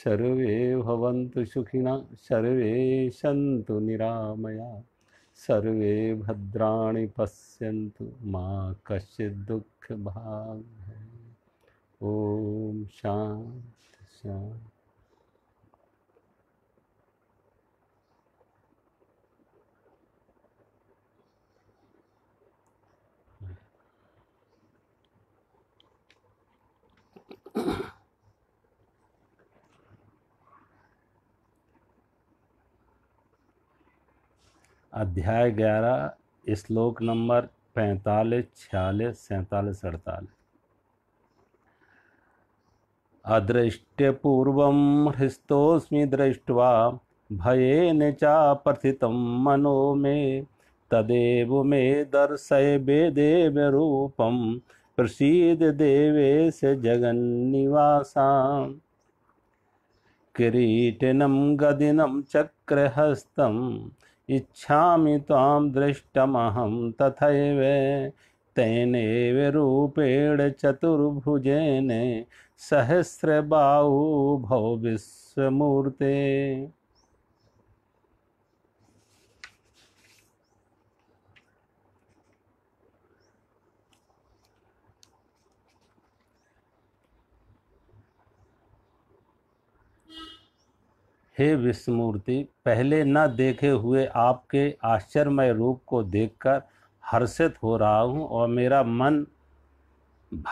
सर्वे भवन्तु सुखिनः सर्वे सन्तु निरामया सर्वे भद्राणि पश्यन्तु मा कश्चित् दुःखभाग् ॐ शान्ति शान्ति Ugh. अध्याय ग्यारह श्लोक नंबर पैंतालीस छियालीस सैंतालीस अड़तालीस अदृष्टपूर्वं दृष्टवा दृष्ट्वा भयेन प्रथित मनो मे तदेव मे दर्शय वेदेव रूपं प्रसीद देवेश जगन्निवासाम् किरीटिनं गदिनं चक्रहस्तं इच्छामि त्वां दृष्टमहं तथैव तेनैव रूपेण चतुर्भुजेन सहस्रबाहुभौ विश्वमूर्ते हे विष्णुमूर्ति पहले न देखे हुए आपके आश्चर्यमय रूप को देखकर हर्षित हो रहा हूँ और मेरा मन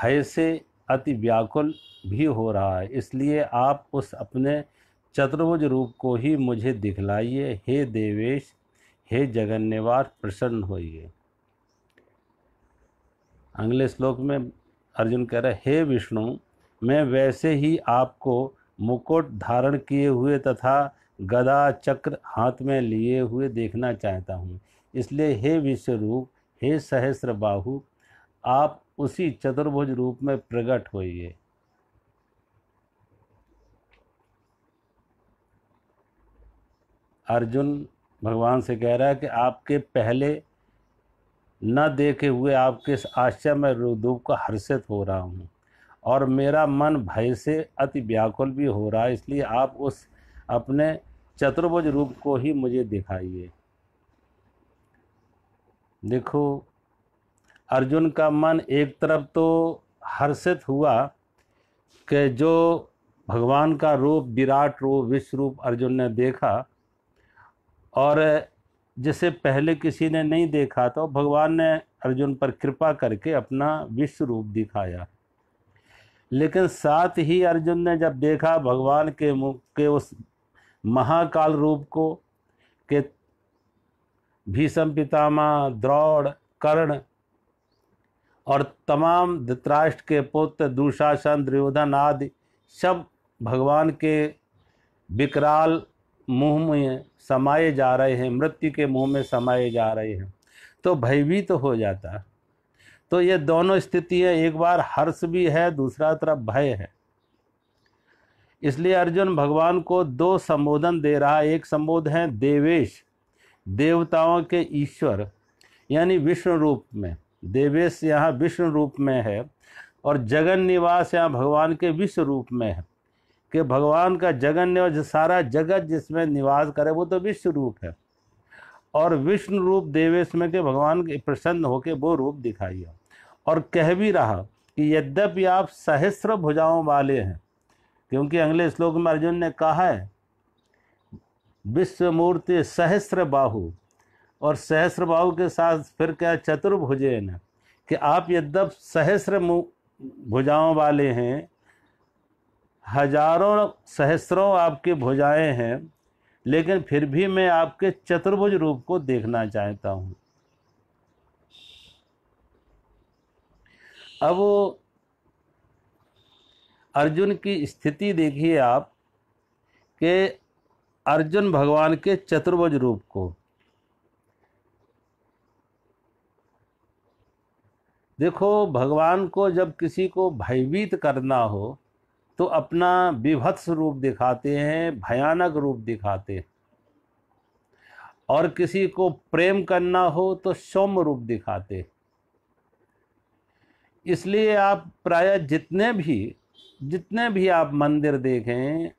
भय से अति व्याकुल भी हो रहा है इसलिए आप उस अपने चतुर्भुज रूप को ही मुझे दिखलाइए हे देवेश हे जगन्यवार प्रसन्न होइए अगले श्लोक में अर्जुन कह रहे हे विष्णु मैं वैसे ही आपको मुकुट धारण किए हुए तथा गदा चक्र हाथ में लिए हुए देखना चाहता हूँ इसलिए हे विश्वरूप हे सहस्र बाहु आप उसी चतुर्भुज रूप में प्रकट होइए अर्जुन भगवान से कह रहा है कि आपके पहले न देखे हुए आपके आश्चर्य में रुद्रूप का हर्षित हो रहा हूँ और मेरा मन भय से अति व्याकुल भी हो रहा है इसलिए आप उस अपने चतुर्भुज रूप को ही मुझे दिखाइए देखो अर्जुन का मन एक तरफ तो हर्षित हुआ कि जो भगवान का रूप विराट रूप विश्व रूप अर्जुन ने देखा और जिसे पहले किसी ने नहीं देखा तो भगवान ने अर्जुन पर कृपा करके अपना विश्व रूप दिखाया लेकिन साथ ही अर्जुन ने जब देखा भगवान के मुख के उस महाकाल रूप को के भीषम पितामा द्रौड़ कर्ण और तमाम धृतराष्ट्र के पुत्र दुशासन दुर्योधन आदि सब भगवान के विकराल मुँह में समाये जा रहे हैं मृत्यु के मुँह में समाये जा रहे हैं तो भयभीत तो हो जाता है तो ये दोनों स्थिति है एक बार हर्ष भी है दूसरा तरफ भय है इसलिए अर्जुन भगवान को दो संबोधन दे रहा एक संबोध है देवेश देवताओं के ईश्वर यानी विष्णु रूप में देवेश यहाँ विष्णु रूप में है और जगन निवास यहाँ भगवान के विश्व रूप में है कि भगवान का जगन निवास सारा जगत जिसमें निवास करे वो तो विश्व रूप है और विष्णु रूप देवेश में के भगवान के प्रसन्न होकर वो रूप दिखाइए और कह भी रहा कि यद्यपि आप सहस्र भुजाओं वाले हैं क्योंकि अगले श्लोक में अर्जुन ने कहा है विश्वमूर्ति सहस्र बाहु और सहस्र बाहु के साथ फिर क्या चतुर्भुजेन कि आप यद्यप सहस्र भुजाओं वाले हैं हजारों सहस्रों आपके भुजाएं हैं लेकिन फिर भी मैं आपके चतुर्भुज रूप को देखना चाहता हूँ अब अर्जुन की स्थिति देखिए आप के अर्जुन भगवान के चतुर्भुज रूप को देखो भगवान को जब किसी को भयभीत करना हो तो अपना विभत्स रूप दिखाते हैं भयानक रूप दिखाते हैं और किसी को प्रेम करना हो तो सौम्य रूप दिखाते हैं इसलिए आप प्राय जितने भी जितने भी आप मंदिर देखें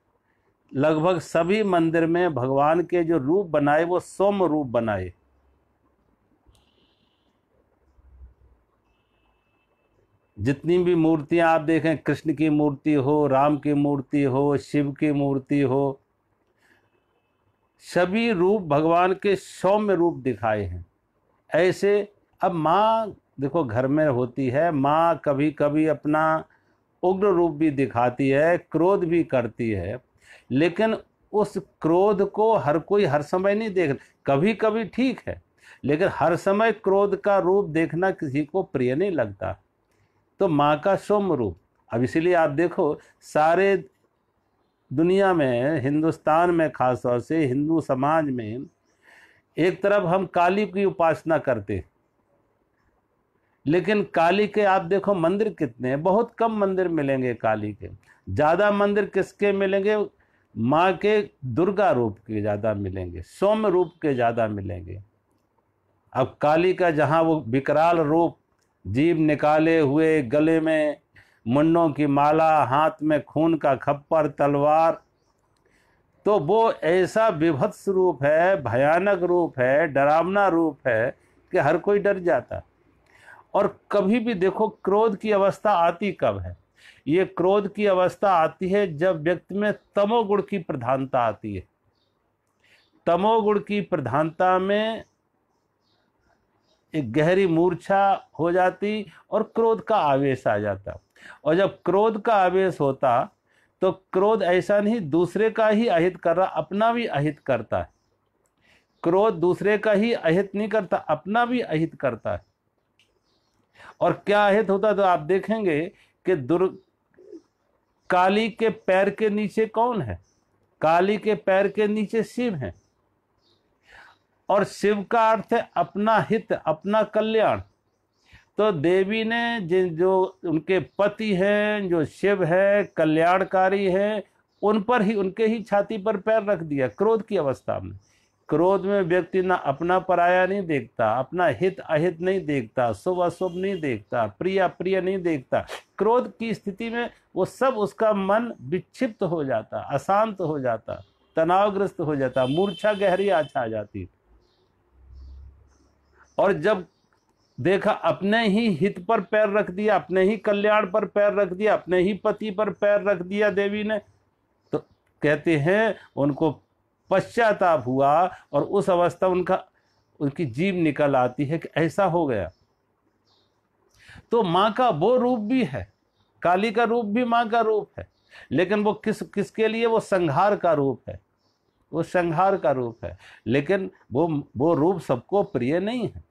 लगभग सभी मंदिर में भगवान के जो रूप बनाए वो सोम रूप बनाए जितनी भी मूर्तियां आप देखें कृष्ण की मूर्ति हो राम की मूर्ति हो शिव की मूर्ति हो सभी रूप भगवान के सौम्य रूप दिखाए हैं ऐसे अब माँ देखो घर में होती है माँ कभी कभी अपना उग्र रूप भी दिखाती है क्रोध भी करती है लेकिन उस क्रोध को हर कोई हर समय नहीं देख कभी कभी ठीक है लेकिन हर समय क्रोध का रूप देखना किसी को प्रिय नहीं लगता तो माँ का सोम रूप अब इसीलिए आप देखो सारे दुनिया में हिंदुस्तान में खासतौर से हिंदू समाज में एक तरफ हम काली की उपासना करते हैं लेकिन काली के आप देखो मंदिर कितने हैं बहुत कम मंदिर मिलेंगे काली के ज़्यादा मंदिर किसके मिलेंगे माँ के दुर्गा रूप के ज़्यादा मिलेंगे सौम्य रूप के ज़्यादा मिलेंगे अब काली का जहाँ वो विकराल रूप जीव निकाले हुए गले में मुन्नों की माला हाथ में खून का खप्पर तलवार तो वो ऐसा विभत्स रूप है भयानक रूप है डरावना रूप है कि हर कोई डर जाता और कभी भी देखो क्रोध की अवस्था आती कब है ये क्रोध की अवस्था आती है जब व्यक्ति में तमोगुण की प्रधानता आती है तमोगुण की प्रधानता में एक गहरी मूर्छा हो जाती और क्रोध का आवेश आ जाता और जब क्रोध का आवेश होता तो क्रोध ऐसा नहीं दूसरे का ही अहित कर रहा अपना भी अहित करता है क्रोध दूसरे का ही अहित नहीं करता अपना भी अहित करता है और क्या हित होता तो आप देखेंगे कि दुर् काली के पैर के नीचे कौन है काली के पैर के नीचे शिव है और शिव का अर्थ है अपना हित अपना कल्याण तो देवी ने जिन जो उनके पति हैं जो शिव है कल्याणकारी है उन पर ही उनके ही छाती पर पैर रख दिया क्रोध की अवस्था में क्रोध में व्यक्ति ना अपना पराया नहीं देखता अपना हित अहित नहीं देखता शुभ अशुभ नहीं देखता प्रिय अप्रिय नहीं देखता क्रोध की स्थिति में वो सब उसका मन विक्षिप्त हो जाता अशांत हो जाता तनावग्रस्त हो जाता मूर्छा गहरी आछा जाती और जब देखा अपने ही हित पर पैर रख दिया अपने ही कल्याण पर पैर रख दिया अपने ही पति पर पैर रख दिया देवी ने तो कहते हैं उनको पश्चाताप हुआ और उस अवस्था उनका उनकी जीव निकल आती है कि ऐसा हो गया तो माँ का वो रूप भी है काली का रूप भी माँ का रूप है लेकिन वो किस किसके लिए वो संहार का रूप है वो संहार का रूप है लेकिन वो वो रूप सबको प्रिय नहीं है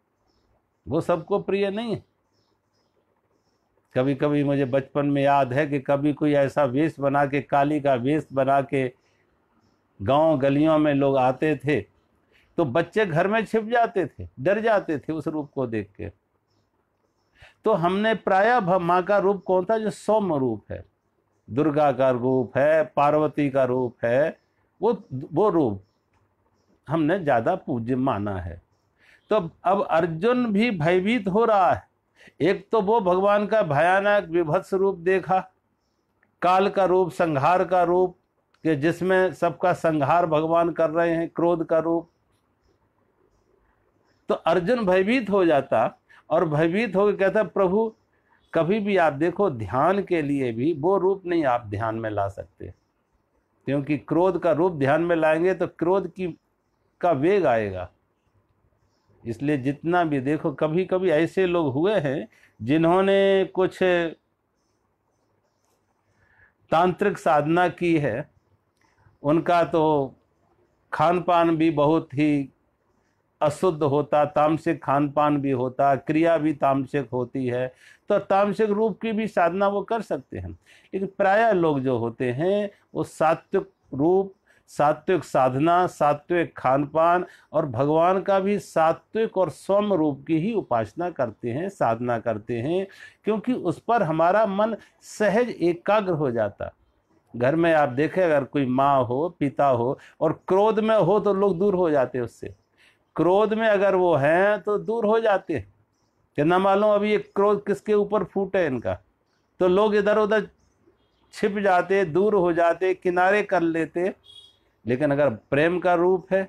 वो सबको प्रिय नहीं है कभी कभी मुझे बचपन में याद है कि कभी कोई ऐसा वेश बना के काली का वेश बना के गांव गलियों में लोग आते थे तो बच्चे घर में छिप जाते थे डर जाते थे उस रूप को देख के तो हमने प्राय माँ का रूप कौन था जो सौम रूप है दुर्गा का रूप है पार्वती का रूप है वो वो रूप हमने ज़्यादा पूज्य माना है तो अब अर्जुन भी भयभीत हो रहा है एक तो वो भगवान का भयानक विभत्स रूप देखा काल का रूप संहार का रूप कि जिसमें सबका संहार भगवान कर रहे हैं क्रोध का रूप तो अर्जुन भयभीत हो जाता और भयभीत होकर कहता प्रभु कभी भी आप देखो ध्यान के लिए भी वो रूप नहीं आप ध्यान में ला सकते क्योंकि क्रोध का रूप ध्यान में लाएंगे तो क्रोध की का वेग आएगा इसलिए जितना भी देखो कभी कभी ऐसे लोग हुए हैं जिन्होंने कुछ तांत्रिक साधना की है उनका तो खान पान भी बहुत ही अशुद्ध होता तामसिक खान पान भी होता क्रिया भी तामसिक होती है तो तामसिक रूप की भी साधना वो कर सकते हैं लेकिन प्रायः लोग जो होते हैं वो सात्विक रूप सात्विक साधना सात्विक खान पान और भगवान का भी सात्विक और स्वम रूप की ही उपासना करते हैं साधना करते हैं क्योंकि उस पर हमारा मन सहज एकाग्र हो जाता घर में आप देखें अगर कोई माँ हो पिता हो और क्रोध में हो तो लोग दूर हो जाते हैं उससे क्रोध में अगर वो हैं तो दूर हो जाते हैं कि ना मालूम अभी ये क्रोध किसके ऊपर फूट है इनका तो लोग इधर उधर छिप जाते दूर हो जाते किनारे कर लेते लेकिन अगर प्रेम का रूप है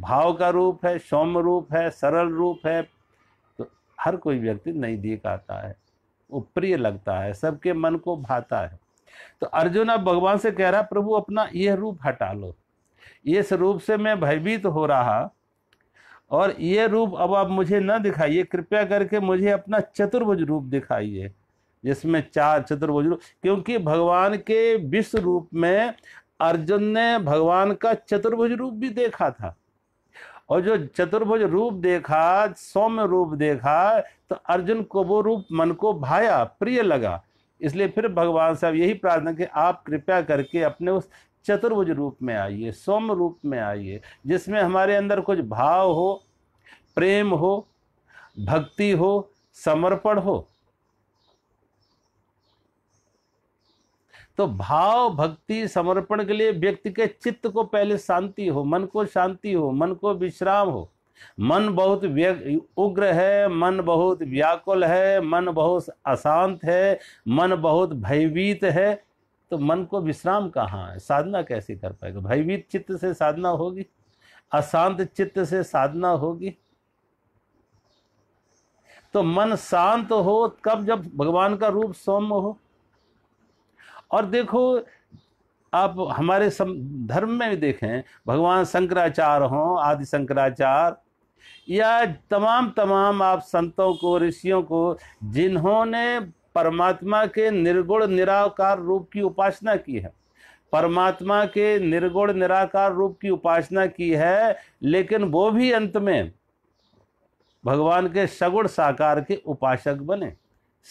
भाव का रूप है सौम्य रूप है सरल रूप है तो हर कोई व्यक्ति नहीं देख आता है वो प्रिय लगता है सबके मन को भाता है तो अर्जुन अब भगवान से कह रहा प्रभु अपना यह रूप हटा लो इस रूप से मैं भयभीत हो रहा और ये रूप अब आप मुझे न दिखाइए कृपया करके मुझे अपना चतुर्भुज रूप दिखाइए जिसमें चार चतुर्भुज रूप क्योंकि भगवान के विश्व रूप में अर्जुन ने भगवान का चतुर्भुज रूप भी देखा था और जो चतुर्भुज रूप देखा सौम्य रूप देखा तो अर्जुन को वो रूप मन को भाया प्रिय लगा इसलिए फिर भगवान साहब यही प्रार्थना कि आप कृपया करके अपने उस चतुर्भुज रूप में आइए सोम रूप में आइए जिसमें हमारे अंदर कुछ भाव हो प्रेम हो भक्ति हो समर्पण हो तो भाव भक्ति समर्पण के लिए व्यक्ति के चित्त को पहले शांति हो मन को शांति हो मन को विश्राम हो मन बहुत उग्र है मन बहुत व्याकुल है मन बहुत अशांत है मन बहुत भयभीत है तो मन को विश्राम कहाँ है साधना कैसे कर पाएगा भयभीत चित्त से साधना होगी अशांत चित्त से साधना होगी तो मन शांत हो कब जब भगवान का रूप सौम्य हो और देखो आप हमारे सम धर्म में भी देखें भगवान शंकराचार्य हों आदि शंकराचार्य या तमाम तमाम आप संतों को ऋषियों को जिन्होंने परमात्मा के निर्गुण निराकार रूप की उपासना की है परमात्मा के निर्गुण निराकार रूप की उपासना की है लेकिन वो भी अंत में भगवान के सगुण साकार के उपासक बने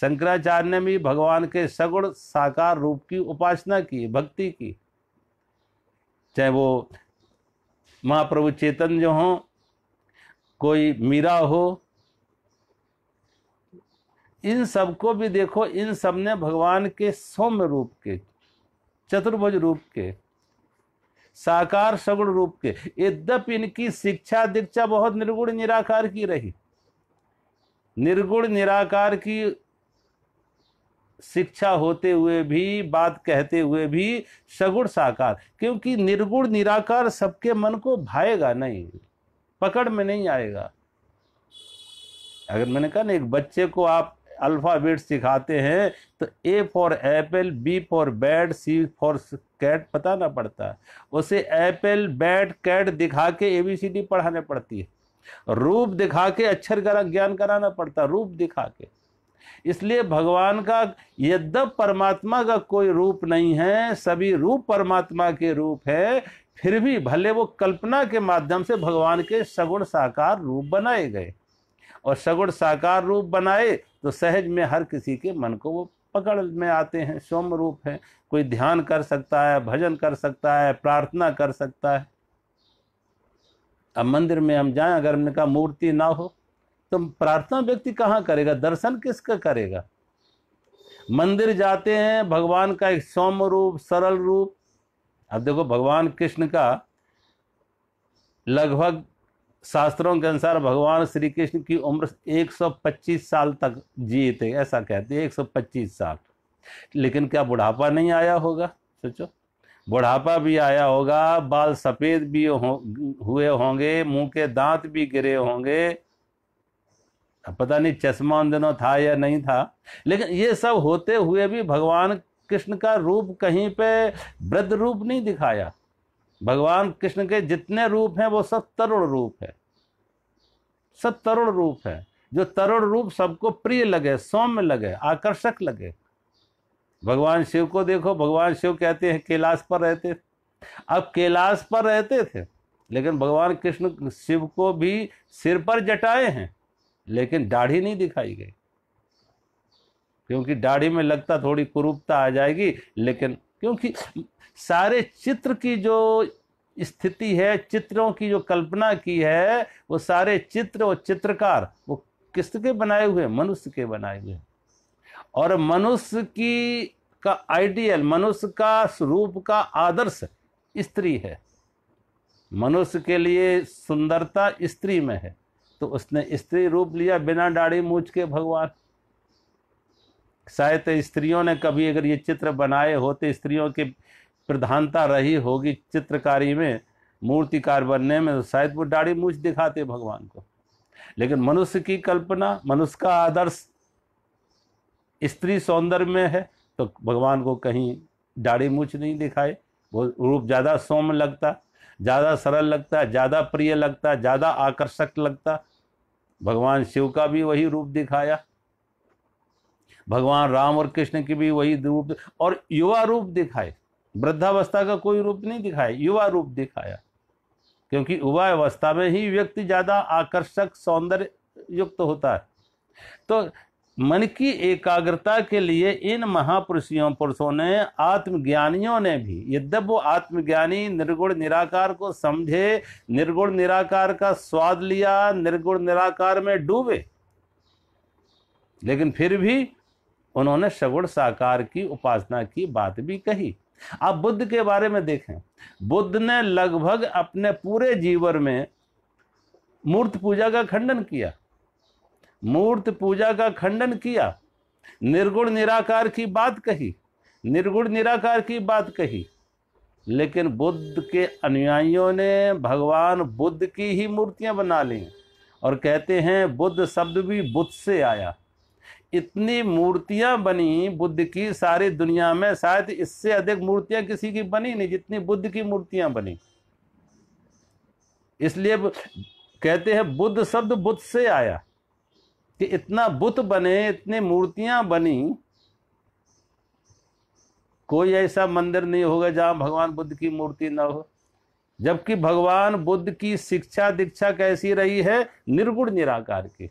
शंकराचार्य ने भी भगवान के सगुण साकार रूप की उपासना की भक्ति की चाहे वो महाप्रभु चेतन जो हों कोई मीरा हो इन सबको भी देखो इन सब ने भगवान के सौम्य रूप के चतुर्भुज रूप के साकार सगुण रूप के यद्यप इनकी शिक्षा दीक्षा बहुत निर्गुण निराकार की रही निर्गुण निराकार की शिक्षा होते हुए भी बात कहते हुए भी सगुण साकार क्योंकि निर्गुण निराकार सबके मन को भाएगा नहीं पकड़ में नहीं आएगा अगर मैंने कहा ना एक बच्चे को आप अल्फ़ाबेट सिखाते हैं तो A for apple B for bat C for cat ना पड़ता उसे एप्पल बैट कैट दिखा के ए बी सी डी पढ़ाने पड़ती है रूप दिखा के अक्षर करा ज्ञान कराना पड़ता है रूप दिखा के इसलिए भगवान का यद्यप परमात्मा का कोई रूप नहीं है सभी रूप परमात्मा के रूप है फिर भी भले वो कल्पना के माध्यम से भगवान के सगुण साकार रूप बनाए गए और सगुण साकार रूप बनाए तो सहज में हर किसी के मन को वो पकड़ में आते हैं सोम रूप है कोई ध्यान कर सकता है भजन कर सकता है प्रार्थना कर सकता है अब मंदिर में हम जाएं अगर हमने कहा मूर्ति ना हो तो प्रार्थना व्यक्ति कहाँ करेगा दर्शन किसका करेगा मंदिर जाते हैं भगवान का एक सौम्य रूप सरल रूप अब देखो भगवान कृष्ण का लगभग शास्त्रों के अनुसार भगवान श्री कृष्ण की उम्र 125 साल तक जिए थे ऐसा कहते हैं 125 साल लेकिन क्या बुढ़ापा नहीं आया होगा सोचो बुढ़ापा भी आया होगा बाल सफ़ेद भी हो, हुए होंगे मुंह के दांत भी गिरे होंगे अब पता नहीं चश्मा उन दिनों था या नहीं था लेकिन ये सब होते हुए भी भगवान कृष्ण का रूप कहीं पे वृद्ध रूप नहीं दिखाया भगवान कृष्ण के जितने रूप हैं वो सब तरुण रूप है सब तरुण रूप है जो तरुण रूप सबको प्रिय लगे सौम्य लगे आकर्षक लगे भगवान शिव को देखो भगवान शिव कहते हैं कैलाश पर रहते अब कैलाश पर रहते थे लेकिन भगवान कृष्ण शिव को भी सिर पर जटाए हैं लेकिन दाढ़ी नहीं दिखाई गई क्योंकि दाढ़ी में लगता थोड़ी कुरूपता आ जाएगी लेकिन क्योंकि सारे चित्र की जो स्थिति है चित्रों की जो कल्पना की है वो सारे चित्र और चित्रकार वो किसके बनाए हुए मनुष्य के बनाए हुए और मनुष्य की का आइडियल मनुष्य का स्वरूप का आदर्श स्त्री है मनुष्य के लिए सुंदरता स्त्री में है तो उसने स्त्री रूप लिया बिना दाढ़ी मूछ के भगवान शायद तो स्त्रियों ने कभी अगर ये चित्र बनाए होते स्त्रियों की प्रधानता रही होगी चित्रकारी में मूर्तिकार बनने में तो शायद वो दाढ़ी मूछ दिखाते भगवान को लेकिन मनुष्य की कल्पना मनुष्य का आदर्श स्त्री सौंदर्य में है तो भगवान को कहीं दाढ़ी मूछ नहीं दिखाए वो रूप ज़्यादा सौम्य लगता ज़्यादा सरल लगता ज़्यादा प्रिय लगता ज़्यादा आकर्षक लगता भगवान शिव का भी वही रूप दिखाया भगवान राम और कृष्ण की भी वही रूप और युवा रूप दिखाए वृद्धावस्था का कोई रूप नहीं दिखाया युवा रूप दिखाया क्योंकि युवा अवस्था में ही व्यक्ति ज़्यादा आकर्षक सौंदर्य युक्त होता है तो मन की एकाग्रता के लिए इन महापुरुषियों पुरुषों ने आत्मज्ञानियों ने भी यद्यप वो आत्मज्ञानी निर्गुण निराकार को समझे निर्गुण निराकार का स्वाद लिया निर्गुण निराकार में डूबे लेकिन फिर भी उन्होंने सगुण साकार की उपासना की बात भी कही आप बुद्ध के बारे में देखें बुद्ध ने लगभग अपने पूरे जीवन में मूर्त पूजा का खंडन किया मूर्त पूजा का खंडन किया निर्गुण निराकार की बात कही निर्गुण निराकार की बात कही लेकिन बुद्ध के अनुयायियों ने भगवान बुद्ध की ही मूर्तियां बना ली और कहते हैं बुद्ध शब्द भी बुद्ध से आया इतनी मूर्तियां बनी बुद्ध की सारी दुनिया में शायद इससे अधिक मूर्तियां किसी की बनी नहीं जितनी बुद्ध की मूर्तियां बनी इसलिए कहते हैं बुद्ध शब्द बुद्ध से आया कि इतना बुद्ध बने इतनी मूर्तियां बनी कोई ऐसा मंदिर नहीं होगा जहां भगवान बुद्ध की मूर्ति ना हो जबकि भगवान बुद्ध की शिक्षा दीक्षा कैसी रही है निर्गुण निराकार की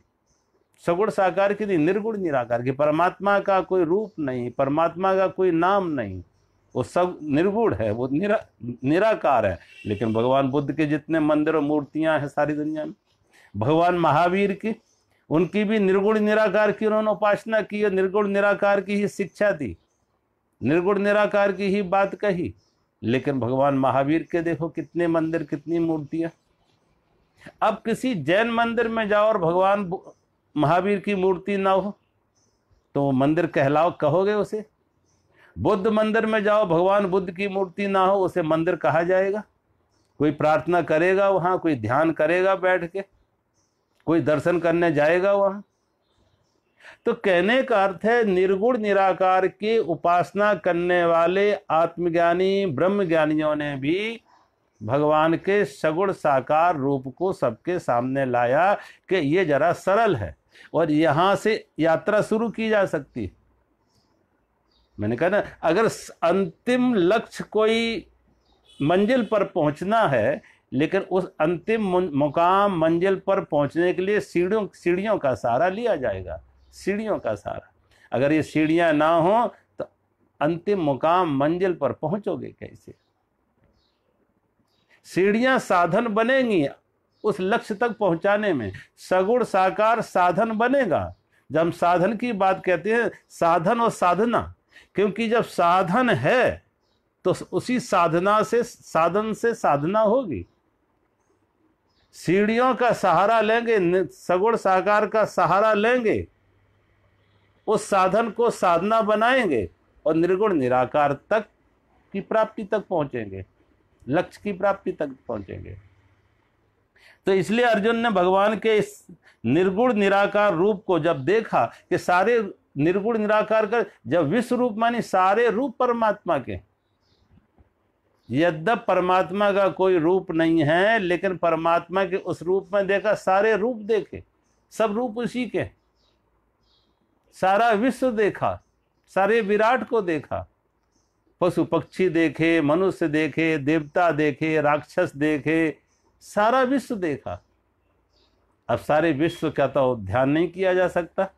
सगुण साकार की नहीं निर्गुण निराकार की परमात्मा का कोई रूप नहीं परमात्मा का कोई नाम नहीं वो सब निर्गुण है वो निरा निराकार है लेकिन भगवान बुद्ध के जितने मंदिर और मूर्तियाँ हैं सारी दुनिया में भगवान महावीर की उनकी भी निर्गुण निराकार की उन्होंने उपासना की और निर्गुण निराकार की ही शिक्षा दी निर्गुण निराकार की ही बात कही लेकिन भगवान महावीर के देखो कितने मंदिर कितनी मूर्तियां अब किसी जैन मंदिर में जाओ और भगवान महावीर की मूर्ति ना हो तो मंदिर कहलाओ कहोगे उसे बुद्ध मंदिर में जाओ भगवान बुद्ध की मूर्ति ना हो उसे मंदिर कहा जाएगा कोई प्रार्थना करेगा वहाँ कोई ध्यान करेगा बैठ के कोई दर्शन करने जाएगा वहाँ तो कहने का अर्थ है निर्गुण निराकार की उपासना करने वाले आत्मज्ञानी ब्रह्म ज्ञानियों ने भी भगवान के सगुण साकार रूप को सबके सामने लाया कि ये जरा सरल है और यहाँ से यात्रा शुरू की जा सकती है मैंने कहा ना अगर अंतिम लक्ष्य कोई मंजिल पर पहुंचना है लेकिन उस अंतिम मुकाम मंजिल पर पहुंचने के लिए सीढ़ियों सीढ़ियों का सहारा लिया जाएगा सीढ़ियों का सहारा अगर ये सीढ़ियां ना हो तो अंतिम मुकाम मंजिल पर पहुंचोगे कैसे सीढ़ियां साधन बनेंगी उस लक्ष्य तक पहुंचाने में सगुण साकार साधन बनेगा जब हम साधन की बात कहते हैं साधन और साधना क्योंकि जब साधन है तो उसी साधना से साधन से साधना होगी सीढ़ियों का सहारा लेंगे सगुण साकार का सहारा लेंगे उस साधन को साधना बनाएंगे और निर्गुण निराकार तक की प्राप्ति तक पहुंचेंगे लक्ष्य की प्राप्ति तक पहुंचेंगे तो इसलिए अर्जुन ने भगवान के इस निर्गुण निराकार रूप को जब देखा कि सारे निर्गुण निराकार कर जब विश्व रूप मानी सारे रूप परमात्मा के यद्यप परमात्मा का कोई रूप नहीं है लेकिन परमात्मा के उस रूप में देखा सारे रूप देखे सब रूप उसी के सारा विश्व देखा सारे विराट को देखा पशु पक्षी देखे मनुष्य देखे देवता देखे राक्षस देखे सारा विश्व देखा अब सारे विश्व का तो ध्यान नहीं किया जा सकता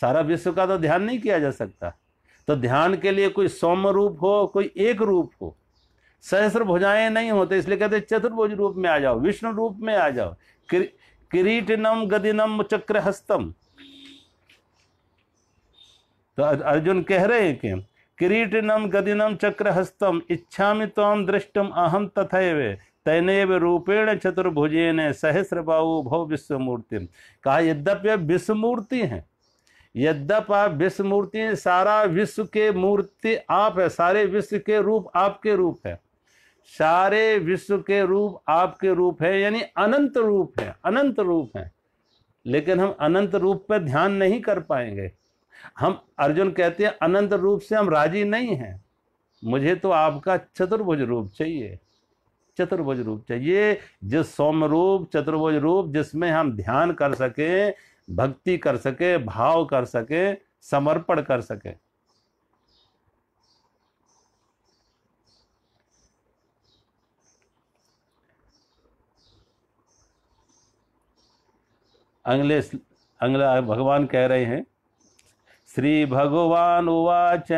सारा विश्व का तो ध्यान नहीं किया जा सकता तो ध्यान के लिए कोई सौम्य रूप हो कोई एक रूप हो सहस्र भुजाएं नहीं होते इसलिए कहते चतुर्भुज रूप में आ जाओ विष्णु रूप में आ जाओ किरीटनम गदिनम हस्तम तो अर्जुन कह रहे हैं कि किरीटनम गदिनम चक्रहस्तम इच्छा में दृष्टम अहम तथे तैनेव रूपेण चतुर्भुजेन बाहु भव विश्वमूर्ति कहा यद्यप विश्वमूर्ति हैं यद्यप आप विश्वमूर्ति हैं सारा विश्व के मूर्ति आप है सारे विश्व के रूप आपके रूप है सारे विश्व के रूप आपके रूप है यानी अनंत रूप है अनंत रूप है लेकिन हम अनंत रूप पर ध्यान नहीं कर पाएंगे हम अर्जुन कहते हैं अनंत रूप से हम राजी नहीं हैं मुझे तो आपका चतुर्भुज रूप चाहिए चतुर्भुज रूप चाहिए जिस सौम्य रूप चतुर्भुज रूप जिसमें हम ध्यान कर सकें भक्ति कर सके भाव कर सके समर्पण कर सके अगले अगला भगवान कह रहे हैं श्री भगवान उवाच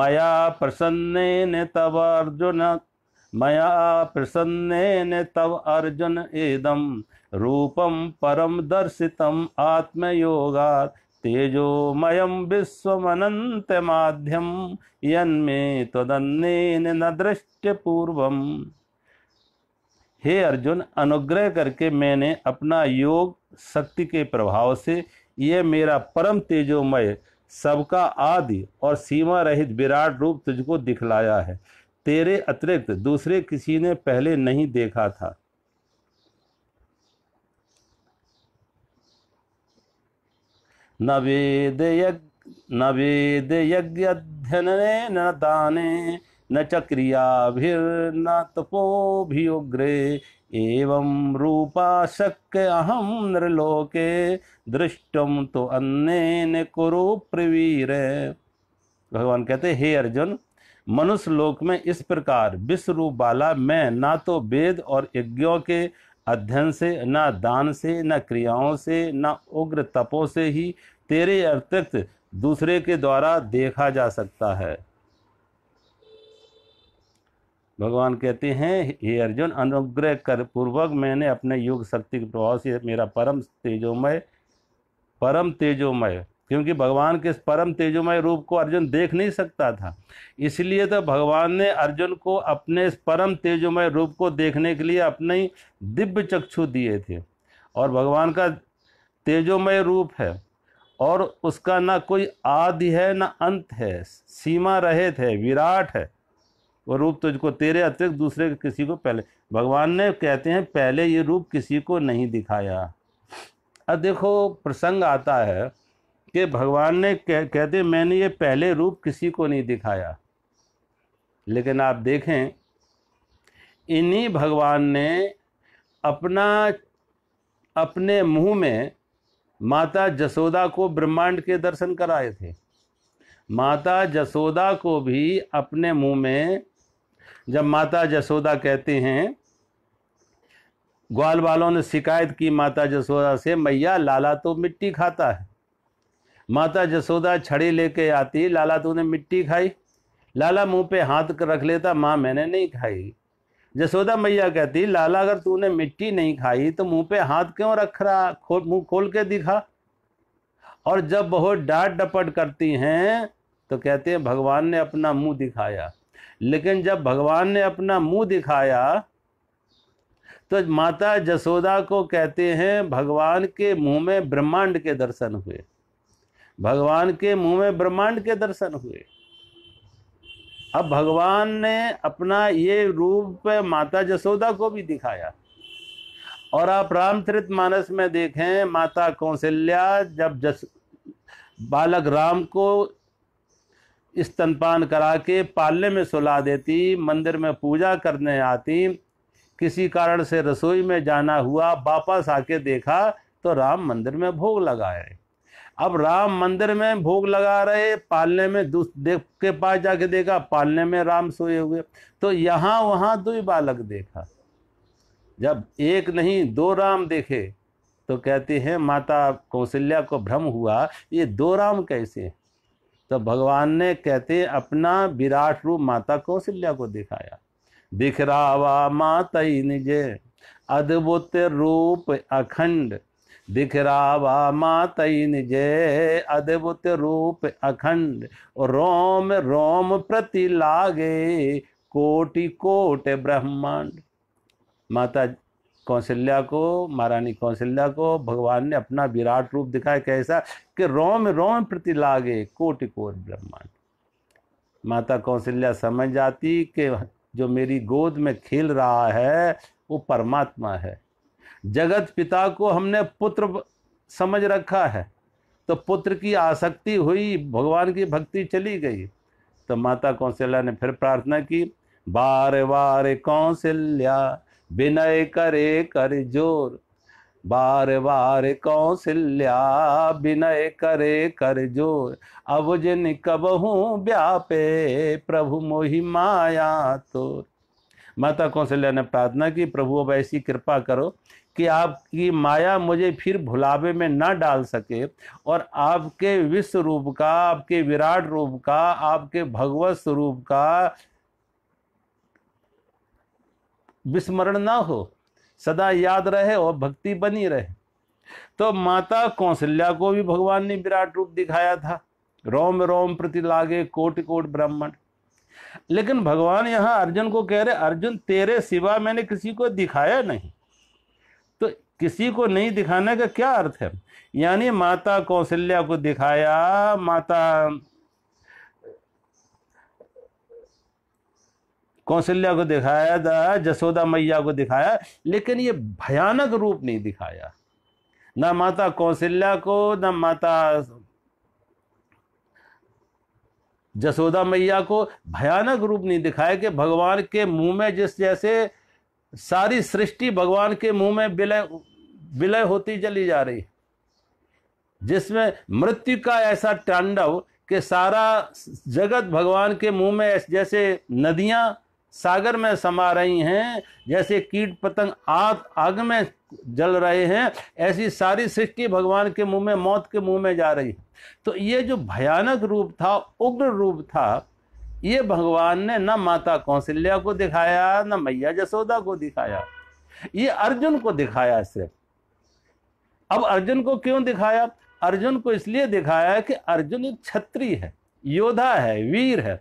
मया प्रसन्न तव अर्जुन मया प्रसन्न तव अर्जुन इदम रूपम परम दर्शितम आत्मयोगात् तेजोमयं विश्वमनन्तमाध्यं यन्मे त्वदन्नेन न पूर्व हे अर्जुन अनुग्रह करके मैंने अपना योग शक्ति के प्रभाव से यह मेरा परम तेजोमय सबका आदि और सीमा रहित विराट रूप तुझको दिखलाया है तेरे अतिरिक्त दूसरे किसी ने पहले नहीं देखा था न वेद यज्ञ न वेद यज्ञ न दाने न च क्रियाभिर्न तपोभिग्रे एवं रूपा शक्य अहम नृलोके दृष्टम तो अन्य कुरु प्रवीर भगवान कहते हे अर्जुन मनुष्य लोक में इस प्रकार विश्व रूप वाला मैं ना तो वेद और यज्ञों के अध्ययन से न दान से न क्रियाओं से न उग्र तपों से ही तेरे अतिरिक्त दूसरे के द्वारा देखा जा सकता है भगवान कहते हैं हे अर्जुन अनुग्रह कर पूर्वक मैंने अपने योग शक्ति के प्रभाव से मेरा परम तेजोमय परम तेजोमय क्योंकि भगवान के परम तेजोमय रूप को अर्जुन देख नहीं सकता था इसलिए तो भगवान ने अर्जुन को अपने इस परम तेजोमय रूप को देखने के लिए अपने ही दिव्य चक्षु दिए थे और भगवान का तेजोमय रूप है और उसका ना कोई आदि है ना अंत है सीमा रहित है विराट है वो रूप तुझको तो तेरे अतिरिक्त दूसरे के किसी को पहले भगवान ने कहते हैं पहले ये रूप किसी को नहीं दिखाया अब देखो प्रसंग आता है कि भगवान ने कह, कहते मैंने ये पहले रूप किसी को नहीं दिखाया लेकिन आप देखें इन्हीं भगवान ने अपना अपने मुंह में माता जसोदा को ब्रह्मांड के दर्शन कराए थे माता जसोदा को भी अपने मुंह में जब माता जसोदा कहते हैं ग्वाल वालों ने शिकायत की माता जसोदा से मैया लाला तो मिट्टी खाता है माता जसोदा छड़ी लेके आती लाला तूने मिट्टी खाई लाला मुंह पे हाथ रख लेता माँ मैंने नहीं खाई जसोदा मैया कहती लाला अगर तूने मिट्टी नहीं खाई तो मुंह पे हाथ क्यों रख रहा खो, मुंह खोल के दिखा और जब बहुत डांट डपट करती हैं तो कहते हैं भगवान ने अपना मुंह दिखाया लेकिन जब भगवान ने अपना मुंह दिखाया तो माता जसोदा को कहते हैं भगवान के मुंह में ब्रह्मांड के दर्शन हुए भगवान के मुंह में ब्रह्मांड के दर्शन हुए अब भगवान ने अपना ये रूप माता जसोदा को भी दिखाया और आप रामचरित मानस में देखें माता कौशल्या जब जस बालक राम को स्तनपान करा के पालने में सुला देती मंदिर में पूजा करने आती किसी कारण से रसोई में जाना हुआ वापस आके देखा तो राम मंदिर में भोग लगाए अब राम मंदिर में भोग लगा रहे पालने में देख के पास जाके देखा पालने में राम सोए हुए तो यहाँ वहाँ दो बालक देखा जब एक नहीं दो राम देखे तो कहते हैं माता कौशल्या को भ्रम हुआ ये दो राम कैसे तो भगवान ने कहते अपना विराट रूप माता कौशल्या को दिखाया दिख रहा माता ही निजे अद्भुत रूप अखंड बिखरावा मातई जय अद्भुत रूप अखंड रोम रोम प्रति लागे कोटि कोट ब्रह्मांड माता कौशल्या को महारानी कौशल्या को भगवान ने अपना विराट रूप दिखाया कैसा कि रोम रोम प्रति लागे कोटि कोट ब्रह्मांड माता कौशल्या समझ जाती कि जो मेरी गोद में खेल रहा है वो परमात्मा है जगत पिता को हमने पुत्र समझ रखा है तो पुत्र की आसक्ति हुई भगवान की भक्ति चली गई तो माता कौशल्या ने फिर प्रार्थना की बार बार कौशल्या विनय करे कर जोर बार बार कौशल्या विनय करे कर जोर अब जिन कबहूँ व्यापे प्रभु मोहि माया तो माता कौशल्या ने प्रार्थना की प्रभु अब ऐसी कृपा करो कि आपकी माया मुझे फिर भुलावे में ना डाल सके और आपके विश्व रूप का आपके विराट रूप का आपके भगवत स्वरूप का विस्मरण ना हो सदा याद रहे और भक्ति बनी रहे तो माता कौशल्या को भी भगवान ने विराट रूप दिखाया था रोम रोम प्रति लागे कोट कोट ब्राह्मण लेकिन भगवान यहाँ अर्जुन को कह रहे अर्जुन तेरे सिवा मैंने किसी को दिखाया नहीं किसी को नहीं दिखाने का क्या अर्थ है यानी माता कौशल्या को दिखाया माता कौशल्या को दिखाया था जसोदा मैया को दिखाया लेकिन ये भयानक रूप नहीं दिखाया ना माता कौशल्या को ना माता जसोदा मैया को भयानक रूप नहीं दिखाया कि भगवान के मुंह में जिस जैसे सारी सृष्टि भगवान के मुंह में विलय विलय होती चली जा रही जिसमें मृत्यु का ऐसा तांडव कि सारा जगत भगवान के मुंह में जैसे नदियां सागर में समा रही हैं जैसे कीट पतंग आग आग में जल रहे हैं ऐसी सारी सृष्टि भगवान के मुंह में मौत के मुंह में जा रही तो ये जो भयानक रूप था उग्र रूप था ये भगवान ने न माता कौशल्या को दिखाया न मैया जसोदा को दिखाया ये अर्जुन को दिखाया सिर्फ अब अर्जुन को क्यों दिखाया अर्जुन को इसलिए दिखाया कि अर्जुन एक छत्री है योद्धा है वीर है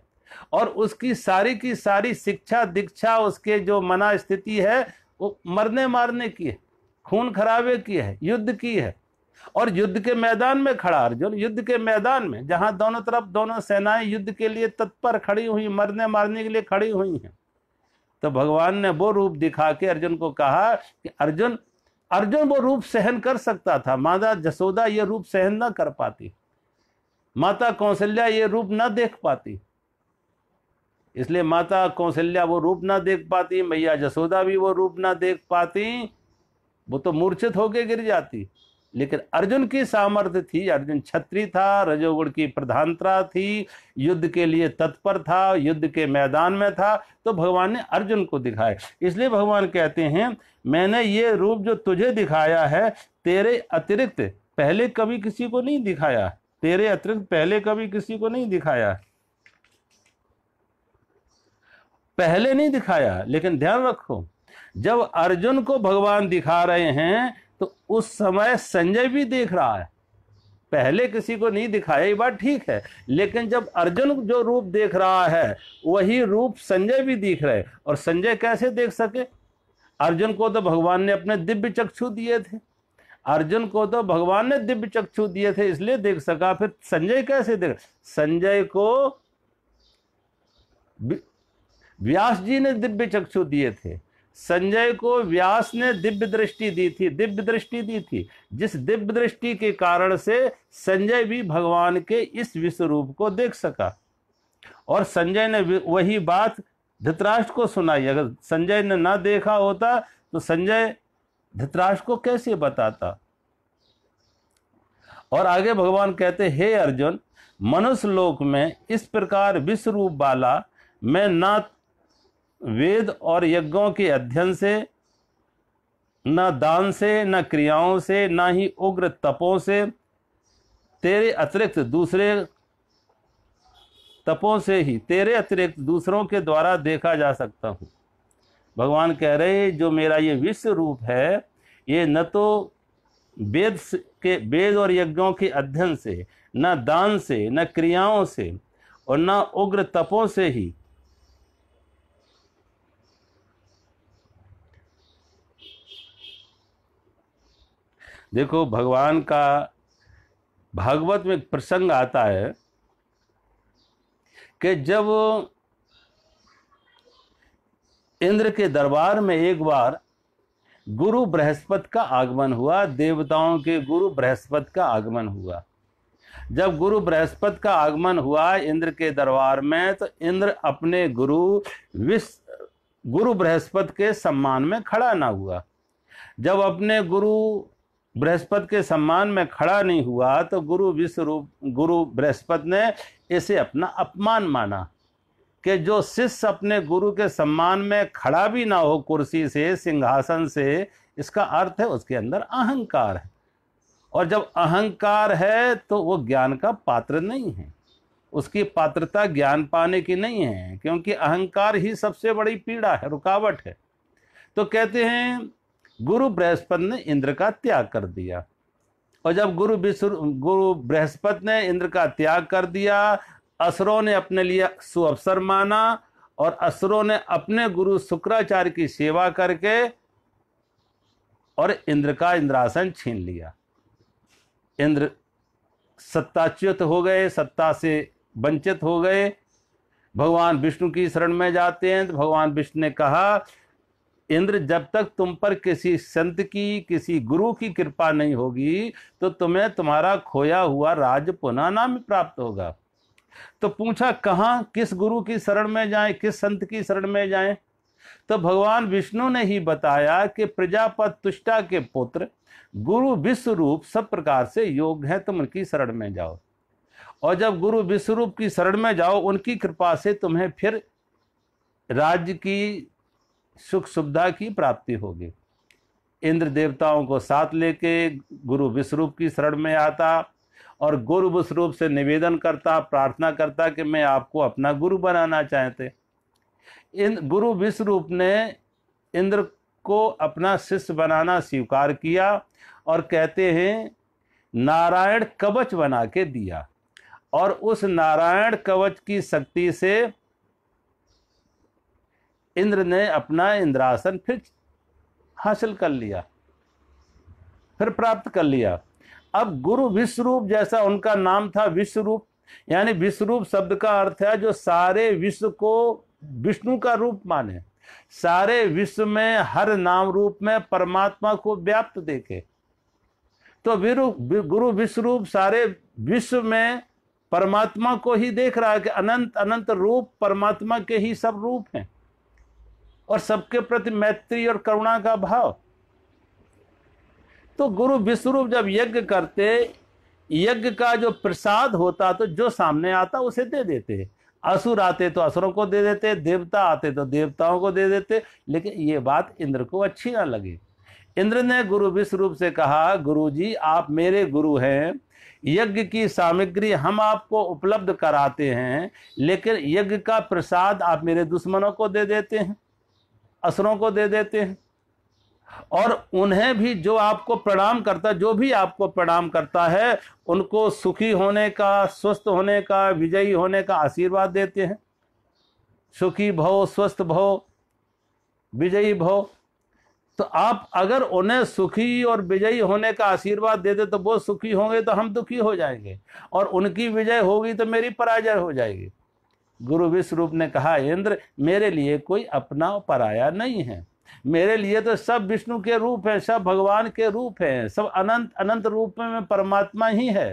और उसकी सारी की सारी शिक्षा दीक्षा उसके जो मना स्थिति है वो मरने मारने की है खून खराबे की है युद्ध की है और युद्ध के मैदान में खड़ा अर्जुन युद्ध के मैदान में जहां दोनों तरफ दोनों सेनाएं युद्ध के लिए तत्पर खड़ी हुई मरने मारने के लिए खड़ी हुई हैं तो भगवान ने वो रूप दिखा के अर्जुन को कहा कि अर्जुन अर्जुन वो रूप सहन कर सकता था माता जसोदा ये रूप सहन ना कर पाती माता कौशल्या ये रूप ना देख पाती इसलिए माता कौशल्या वो रूप ना देख पाती मैया जसोदा भी वो रूप ना देख पाती वो तो मूर्छित होके गिर जाती लेकिन अर्जुन की सामर्थ्य थी अर्जुन छत्री था रजोगुण की प्रधानता थी युद्ध के लिए तत्पर था युद्ध के मैदान में था तो भगवान ने अर्जुन को दिखाया इसलिए भगवान कहते हैं मैंने ये रूप जो तुझे दिखाया है तेरे अतिरिक्त पहले कभी किसी को नहीं दिखाया तेरे अतिरिक्त पहले कभी किसी को नहीं दिखाया पहले नहीं दिखाया लेकिन ध्यान रखो जब अर्जुन को भगवान दिखा रहे हैं तो उस समय संजय भी देख रहा है पहले किसी को नहीं दिखाया ये बात ठीक है लेकिन जब अर्जुन जो रूप देख रहा है वही रूप संजय भी दिख रहे और संजय कैसे देख सके अर्जुन को तो भगवान ने अपने दिव्य चक्षु दिए थे अर्जुन को तो भगवान ने दिव्य चक्षु दिए थे इसलिए देख सका फिर संजय कैसे देख संजय को व्यास जी ने दिव्य चक्षु दिए थे संजय को व्यास ने दिव्य दृष्टि दी थी दिव्य दृष्टि दी थी जिस दिव्य दृष्टि के कारण से संजय भी भगवान के इस विश्व रूप को देख सका और संजय ने वही बात धृतराष्ट्र को सुनाई अगर संजय ने ना देखा होता तो संजय धृतराष्ट्र को कैसे बताता और आगे भगवान कहते हे अर्जुन मनुष्य लोक में इस प्रकार विश्व रूप वाला मैं ना वेद और यज्ञों के अध्ययन से न दान से न क्रियाओं से न ही उग्र तपों से तेरे अतिरिक्त दूसरे तपों से ही तेरे अतिरिक्त दूसरों के द्वारा देखा जा सकता हूँ भगवान कह रहे जो मेरा ये विश्व रूप है ये न तो वेद के वेद और यज्ञों के अध्ययन से न दान से न क्रियाओं से और न उग्र तपों से ही देखो भगवान का भागवत में एक प्रसंग आता है कि जब इंद्र के दरबार में एक बार गुरु बृहस्पति का आगमन हुआ देवताओं के गुरु बृहस्पति का आगमन हुआ जब गुरु बृहस्पति का आगमन हुआ इंद्र के दरबार में तो इंद्र अपने गुरु विश्व गुरु बृहस्पति के सम्मान में खड़ा ना हुआ जब अपने गुरु बृहस्पति के सम्मान में खड़ा नहीं हुआ तो गुरु विश्व रूप गुरु बृहस्पति ने इसे अपना अपमान माना कि जो शिष्य अपने गुरु के सम्मान में खड़ा भी ना हो कुर्सी से सिंहासन से इसका अर्थ है उसके अंदर अहंकार है और जब अहंकार है तो वो ज्ञान का पात्र नहीं है उसकी पात्रता ज्ञान पाने की नहीं है क्योंकि अहंकार ही सबसे बड़ी पीड़ा है रुकावट है तो कहते हैं गुरु बृहस्पति ने इंद्र का त्याग कर दिया और जब गुरु विश्व गुरु बृहस्पति ने इंद्र का त्याग कर दिया असुरों ने अपने लिए सुअवसर माना और असुरों ने अपने गुरु शुक्राचार्य की सेवा करके और इंद्र का इंद्रासन छीन लिया इंद्र सत्ताच्युत हो गए सत्ता से वंचित हो गए भगवान विष्णु की शरण में जाते हैं तो भगवान विष्णु ने कहा इंद्र जब तक तुम पर किसी संत की किसी गुरु की कृपा नहीं होगी तो तुम्हें तुम्हारा खोया हुआ राज पुनः नाम प्राप्त होगा तो पूछा कहाँ किस गुरु की शरण में जाए किस संत की शरण में जाए तो भगवान विष्णु ने ही बताया कि प्रजापत तुष्टा के पुत्र गुरु विश्व रूप सब प्रकार से योग्य है तुम उनकी शरण में जाओ और जब गुरु विश्वरूप की शरण में जाओ उनकी कृपा से तुम्हें फिर राज्य की सुख सुविधा की प्राप्ति होगी इंद्र देवताओं को साथ लेके गुरु विश्वरूप की शरण में आता और गुरु विश्वरूप से निवेदन करता प्रार्थना करता कि मैं आपको अपना गुरु बनाना चाहते इन गुरु विश्वरूप ने इंद्र को अपना शिष्य बनाना स्वीकार किया और कहते हैं नारायण कवच बना के दिया और उस नारायण कवच की शक्ति से इंद्र ने अपना इंद्रासन फिर हासिल कर लिया फिर प्राप्त कर लिया अब गुरु विश्वरूप जैसा उनका नाम था विश्वरूप यानी विश्वरूप शब्द का अर्थ है जो सारे विश्व को विष्णु का रूप माने सारे विश्व में हर नाम रूप में परमात्मा को व्याप्त देखे तो गुरु विश्वरूप सारे विश्व में परमात्मा को ही देख रहा है कि अनंत अनंत रूप परमात्मा के ही सब रूप हैं और सबके प्रति मैत्री और करुणा का भाव तो गुरु विश्वरूप जब यज्ञ करते यज्ञ का जो प्रसाद होता तो जो सामने आता उसे दे देते असुर आते तो असुरों को दे देते देवता आते तो देवताओं को दे देते लेकिन ये बात इंद्र को अच्छी ना लगी इंद्र ने गुरु विश्वरूप से कहा गुरु जी आप मेरे गुरु हैं यज्ञ की सामग्री हम आपको उपलब्ध कराते हैं लेकिन यज्ञ का प्रसाद आप मेरे दुश्मनों को दे देते हैं असरों को दे देते हैं और उन्हें भी जो आपको प्रणाम करता जो भी आपको प्रणाम करता है उनको सुखी होने का स्वस्थ होने का विजयी होने का आशीर्वाद देते हैं सुखी भव स्वस्थ भव विजयी भव तो आप अगर उन्हें सुखी और विजयी होने का आशीर्वाद दे दे तो वो सुखी होंगे तो हम दुखी हो जाएंगे और उनकी विजय होगी तो मेरी पराजय हो जाएगी गुरु विश्व रूप ने कहा इंद्र मेरे लिए कोई अपना पराया नहीं है मेरे लिए तो सब विष्णु के रूप हैं सब भगवान के रूप हैं सब अनंत अनंत रूप में परमात्मा ही है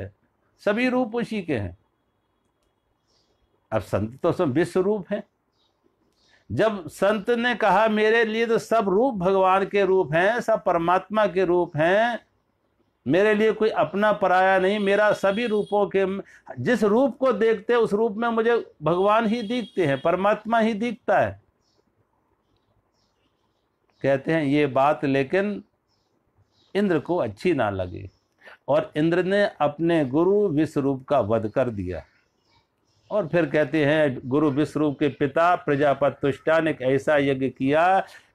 सभी रूप उसी के हैं अब संत तो सब विश्व रूप हैं जब संत ने कहा मेरे लिए तो सब रूप भगवान के रूप हैं सब परमात्मा के रूप हैं मेरे लिए कोई अपना पराया नहीं मेरा सभी रूपों के जिस रूप को देखते उस रूप में मुझे भगवान ही दिखते हैं परमात्मा ही दिखता है कहते हैं ये बात लेकिन इंद्र को अच्छी ना लगी और इंद्र ने अपने गुरु विश्वरूप का वध कर दिया और फिर कहते हैं गुरु विश्वरूप के पिता प्रजापत तुष्टा ने एक ऐसा यज्ञ किया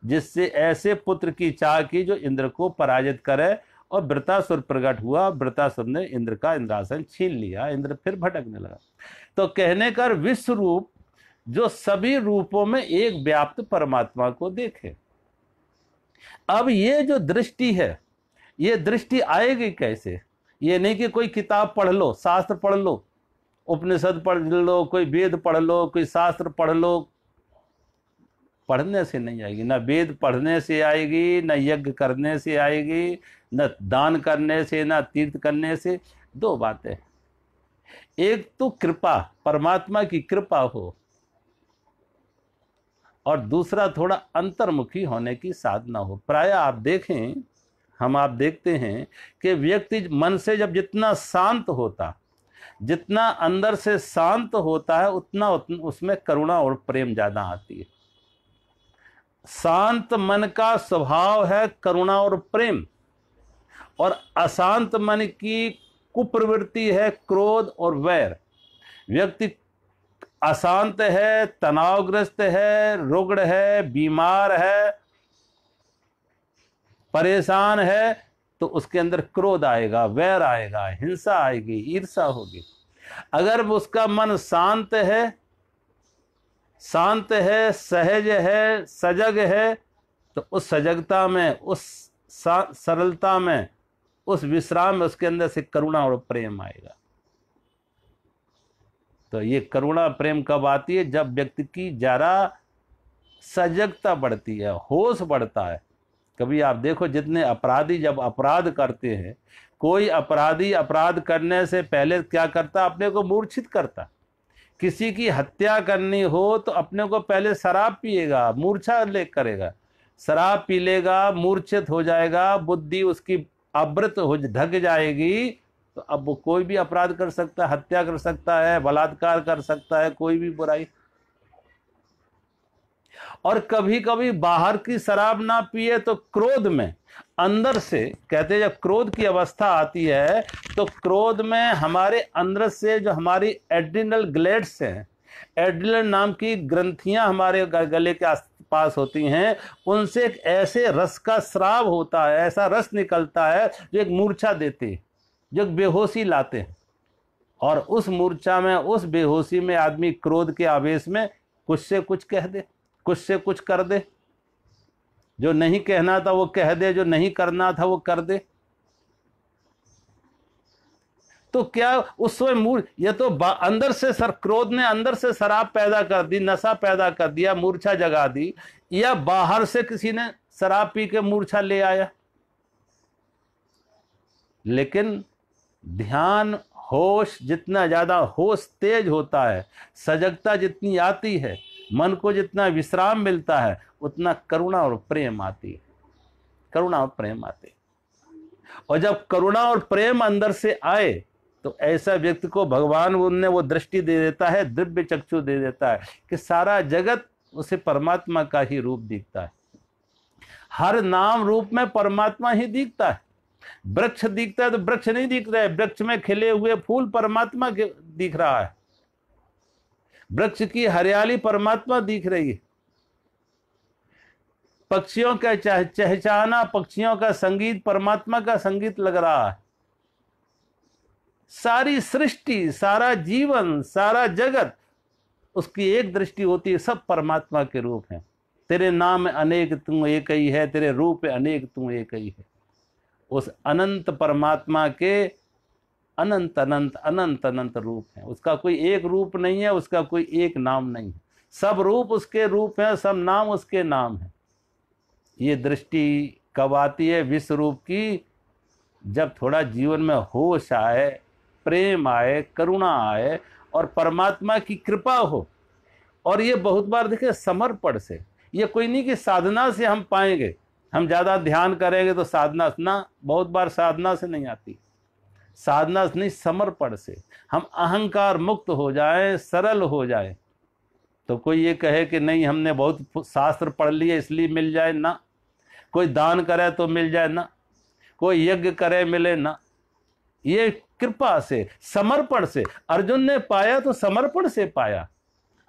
जिससे ऐसे पुत्र की चाह की जो इंद्र को पराजित करे और वृतासुर प्रकट हुआ व्रतासुर ने इंद्र का इंद्रासन छीन लिया इंद्र फिर भटकने लगा तो कहने कर विश्व रूप जो सभी रूपों में एक व्याप्त परमात्मा को देखे अब ये जो दृष्टि है ये दृष्टि आएगी कैसे ये नहीं कि कोई किताब पढ़ लो शास्त्र पढ़ लो उपनिषद पढ़ लो कोई वेद पढ़ लो कोई शास्त्र पढ़ लो पढ़ने से नहीं आएगी ना वेद पढ़ने से आएगी ना यज्ञ करने से आएगी न दान करने से ना तीर्थ करने से दो बातें एक तो कृपा परमात्मा की कृपा हो और दूसरा थोड़ा अंतर्मुखी होने की साधना हो प्राय आप देखें हम आप देखते हैं कि व्यक्ति मन से जब जितना शांत होता जितना अंदर से शांत होता है उतना, उतना उसमें करुणा और प्रेम ज़्यादा आती है शांत मन का स्वभाव है करुणा और प्रेम और अशांत मन की कुप्रवृत्ति है क्रोध और वैर व्यक्ति अशांत है तनावग्रस्त है रुग्ण है बीमार है परेशान है तो उसके अंदर क्रोध आएगा वैर आएगा हिंसा आएगी ईर्षा होगी अगर उसका मन शांत है शांत है सहज है सजग है तो उस सजगता में उस सरलता में उस विश्राम में उसके अंदर से करुणा और प्रेम आएगा तो ये करुणा प्रेम कब आती है जब व्यक्ति की ज़रा सजगता बढ़ती है होश बढ़ता है कभी आप देखो जितने अपराधी जब अपराध करते हैं कोई अपराधी अपराध करने से पहले क्या करता अपने को मूर्छित करता किसी की हत्या करनी हो तो अपने को पहले शराब पिएगा मूर्छा ले करेगा शराब पी लेगा मूर्छित हो जाएगा बुद्धि उसकी अवृत हो ढक जाएगी तो अब वो कोई भी अपराध कर सकता है हत्या कर सकता है बलात्कार कर सकता है कोई भी बुराई और कभी कभी बाहर की शराब ना पिए तो क्रोध में अंदर से कहते हैं जब क्रोध की अवस्था आती है तो क्रोध में हमारे अंदर से जो हमारी एड्रिनल ग्लेड्स हैं एड्रिनल नाम की ग्रंथियां हमारे गले के पास होती हैं उनसे एक ऐसे रस का श्राव होता है ऐसा रस निकलता है जो एक मूर्छा देते जो बेहोशी लाते हैं और उस मूर्छा में उस बेहोशी में आदमी क्रोध के आवेश में कुछ से कुछ कह दे कुछ से कुछ कर दे जो नहीं कहना था वो कह दे जो नहीं करना था वो कर दे तो क्या उस समय मूर ये तो अंदर से सर क्रोध ने अंदर से शराब पैदा कर दी नशा पैदा कर दिया मूर्छा जगा दी या बाहर से किसी ने शराब पी के मूर्छा ले आया लेकिन ध्यान होश जितना ज़्यादा होश तेज होता है सजगता जितनी आती है मन को जितना विश्राम मिलता है उतना करुणा और प्रेम आती है करुणा और प्रेम आते और जब करुणा और प्रेम अंदर से आए तो ऐसा व्यक्ति को भगवान उनने वो दृष्टि दे देता है दिव्य चक्षु दे देता है कि सारा जगत उसे परमात्मा का ही रूप दिखता है हर नाम रूप में परमात्मा ही दिखता है वृक्ष दिखता है तो वृक्ष नहीं दिख रहा है वृक्ष में खिले हुए फूल परमात्मा के दिख रहा है वृक्ष की हरियाली परमात्मा दिख रही है पक्षियों का चह चहचाना पक्षियों का संगीत परमात्मा का संगीत लग रहा है सारी सृष्टि सारा जीवन सारा जगत उसकी एक दृष्टि होती है सब परमात्मा के रूप है तेरे नाम अनेक तू एक ही है तेरे रूप अनेक तू एक ही है उस अनंत परमात्मा के अनंत अनंत अनंत अनंत रूप है उसका कोई एक रूप नहीं है उसका कोई एक नाम नहीं है सब रूप उसके रूप हैं सब नाम उसके नाम है ये दृष्टि कब आती है विश्व रूप की जब थोड़ा जीवन में होश आए प्रेम आए करुणा आए और परमात्मा की कृपा हो और ये बहुत बार देखे समर्पण से ये कोई नहीं कि साधना से हम पाएंगे हम ज़्यादा ध्यान करेंगे तो साधना ना बहुत बार साधना से नहीं आती साधना नहीं समर्पण से हम अहंकार मुक्त हो जाए सरल हो जाए तो कोई ये कहे कि नहीं हमने बहुत शास्त्र पढ़ लिए इसलिए मिल जाए ना कोई दान करे तो मिल जाए ना कोई यज्ञ करे मिले ना ये कृपा से समर्पण से अर्जुन ने पाया तो समर्पण से पाया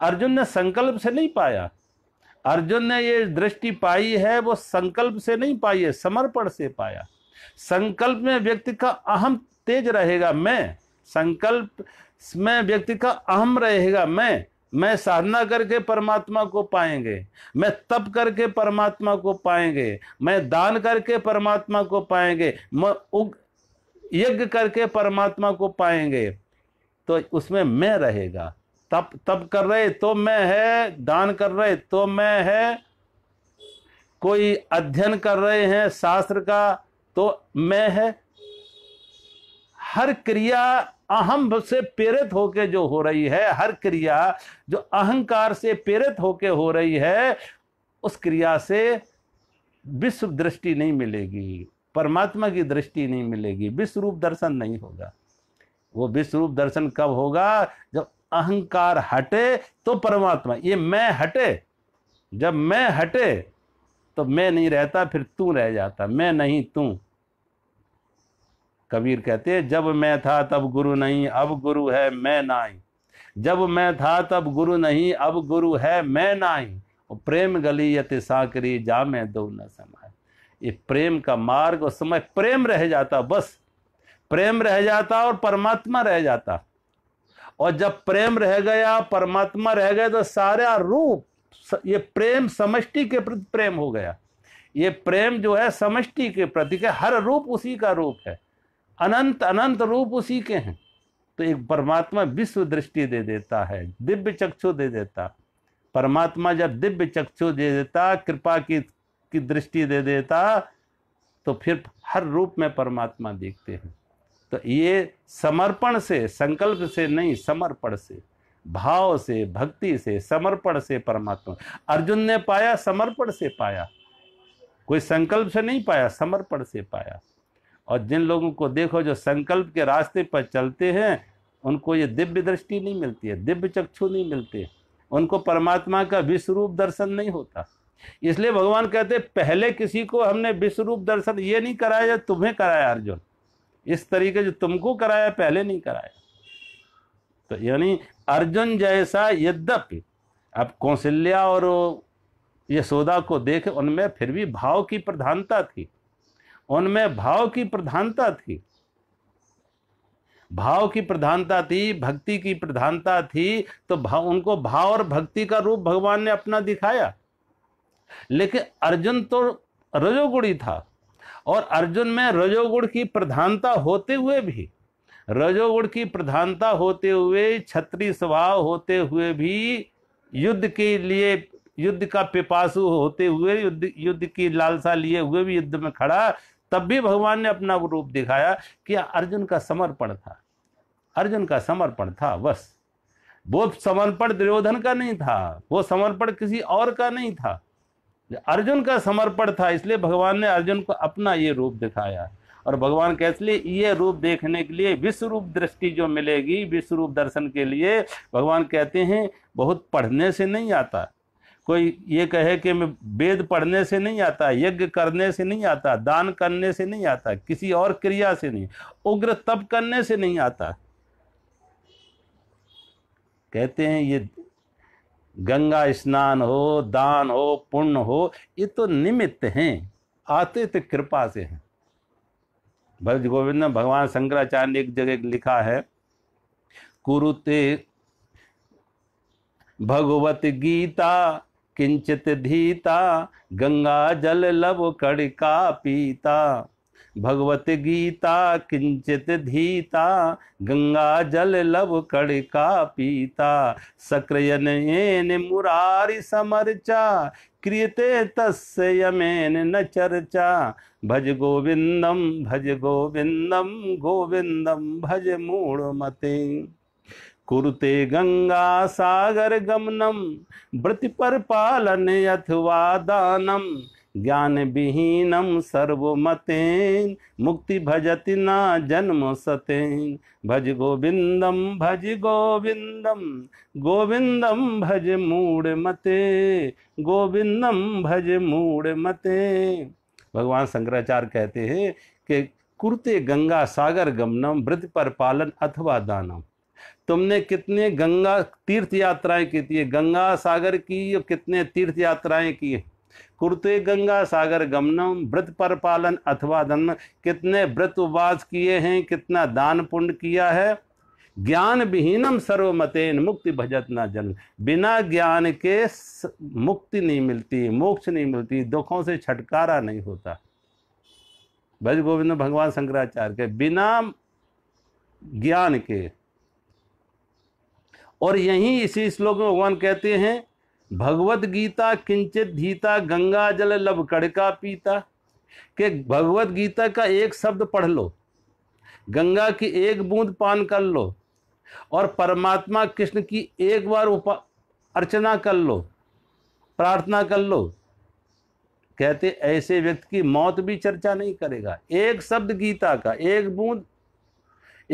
अर्जुन ने संकल्प से नहीं पाया अर्जुन ने ये दृष्टि पाई है वो संकल्प से नहीं पाई है समर्पण से पाया संकल्प में व्यक्ति का अहम तेज रहेगा मैं संकल्प में व्यक्ति का अहम रहेगा मैं मैं साधना करके परमात्मा को पाएंगे मैं तप करके परमात्मा को पाएंगे मैं दान करके परमात्मा को पाएंगे मैं उग यज्ञ करके परमात्मा को पाएंगे तो उसमें मैं रहेगा तप तप कर रहे तो मैं है दान कर रहे तो मैं है कोई अध्ययन कर रहे हैं शास्त्र का तो मैं है हर क्रिया अहम से प्रेरित होके जो हो रही है हर क्रिया जो अहंकार से प्रेरित होके हो रही है उस क्रिया से विश्व दृष्टि नहीं मिलेगी परमात्मा की दृष्टि नहीं मिलेगी विश्व रूप दर्शन नहीं होगा वो विश्व रूप दर्शन कब होगा जब अहंकार हटे तो परमात्मा ये मैं हटे जब मैं हटे तो मैं नहीं रहता फिर तू रह जाता मैं नहीं तू कबीर कहते हैं जब मैं था तब गुरु नहीं अब गुरु है मैं नाई जब मैं था तब गुरु नहीं अब गुरु है मैं नाई प्रेम गली यति साकरी जा मैं दो न समाए ये प्रेम का मार्ग उस समय प्रेम रह जाता बस प्रेम रह जाता और परमात्मा रह जाता और जब प्रेम रह गया परमात्मा रह गया तो सारा रूप ये प्रेम समष्टि के प्रति प्रेम हो गया ये प्रेम जो है समष्टि के प्रति के हर रूप उसी का रूप है अनंत अनंत रूप उसी के हैं तो एक परमात्मा विश्व दृष्टि दे देता है दिव्य चक्षु दे देता परमात्मा जब दिव्य चक्षु दे देता कृपा की की दृष्टि दे देता तो फिर हर रूप में परमात्मा देखते हैं तो ये समर्पण से संकल्प से नहीं समर्पण से भाव से भक्ति से समर्पण से परमात्मा अर्जुन ने पाया समर्पण से पाया कोई संकल्प से नहीं पाया समर्पण से पाया और जिन लोगों को देखो जो संकल्प के रास्ते पर चलते हैं उनको ये दिव्य दृष्टि नहीं मिलती है दिव्य चक्षु नहीं मिलते उनको परमात्मा का विश्वरूप दर्शन नहीं होता इसलिए भगवान कहते पहले किसी को हमने विश्वरूप दर्शन ये नहीं कराया तुम्हें कराया अर्जुन इस तरीके जो तुमको कराया पहले नहीं कराया तो यानी अर्जुन जैसा यद्यपि अब कौशल्या और यशोदा को देख उनमें फिर भी भाव की प्रधानता थी उनमें भाव की प्रधानता थी भाव की प्रधानता थी भक्ति की प्रधानता थी तो भाव उनको भाव और भक्ति का रूप भगवान ने अपना दिखाया लेकिन अर्जुन तो रजोगुणी था और अर्जुन में रजोगुण की प्रधानता होते हुए भी रजोगुण की प्रधानता होते हुए छत्री स्वभाव होते हुए भी युद्ध के लिए युद्ध का पिपासु होते हुए युद्ध युद्ध की लालसा लिए हुए भी युद्ध में खड़ा तब भी भगवान ने अपना रूप दिखाया कि अर्जुन का समर्पण था अर्जुन का समर्पण था बस वो समर्पण दुर्योधन का नहीं था वो समर्पण किसी और का नहीं था अर्जुन का समर्पण था इसलिए भगवान ने अर्जुन को अपना ये रूप दिखाया और भगवान कैसे लिए ये रूप देखने के लिए विश्व रूप दृष्टि जो मिलेगी विश्व रूप दर्शन के लिए भगवान कहते हैं बहुत पढ़ने से नहीं आता कोई ये कहे कि मैं वेद पढ़ने से नहीं आता यज्ञ करने से नहीं आता दान करने से नहीं आता किसी और क्रिया से नहीं उग्र तप करने से नहीं आता कहते हैं ये गंगा स्नान हो दान हो पुण्य हो ये तो निमित्त हैं आते तो कृपा से हैं भज गोविंद ने भगवान शंकराचार्य ने एक जगह लिखा है कुरुते भगवत गीता किंचित धीता गंगा जल लव कड़िका पीता भगवत गीता किंचित धीता गंगा जल लव कड़िका पीता सक्रियन एन मुरारी समर्चा क्रियते तस्मेन न चर्चा भज गोविंदम भज गोविंदम गोविंदम भज मूढ़मते कुरुते गंगा सागर गमनम व्रत पर पालन अथवा दानम ज्ञान विहीनम सर्वमतेन मुक्ति भजति न जन्म सतेन भज गोविंदम भज गोविंदम गोविंदम भज मूड मते गोविंदम भज मूड मते भगवान शंकराचार्य कहते हैं कि कुरते गंगा सागर गमनम व्रत पर पालन अथवा दानम तुमने कितने गंगा तीर्थ यात्राएं की थी गंगा सागर की और कितने तीर्थ यात्राएं की कुर्ते गंगा सागर गमनम व्रत पर पालन अथवा धन कितने व्रत उपवास किए हैं कितना दान पुण्य किया है ज्ञान विहीनम सर्वमतेन मुक्ति भजत न जन बिना ज्ञान के मुक्ति नहीं मिलती मोक्ष नहीं मिलती दुखों से छटकारा नहीं होता भज गोविंद भगवान शंकराचार्य के बिना ज्ञान के और यहीं इसी श्लोक में भगवान कहते हैं भगवत गीता किंचित धीता गंगा जल लब कड़का पीता के भगवत गीता का एक शब्द पढ़ लो गंगा की एक बूंद पान कर लो और परमात्मा कृष्ण की एक बार उपा अर्चना कर लो प्रार्थना कर लो कहते ऐसे व्यक्ति की मौत भी चर्चा नहीं करेगा एक शब्द गीता का एक बूंद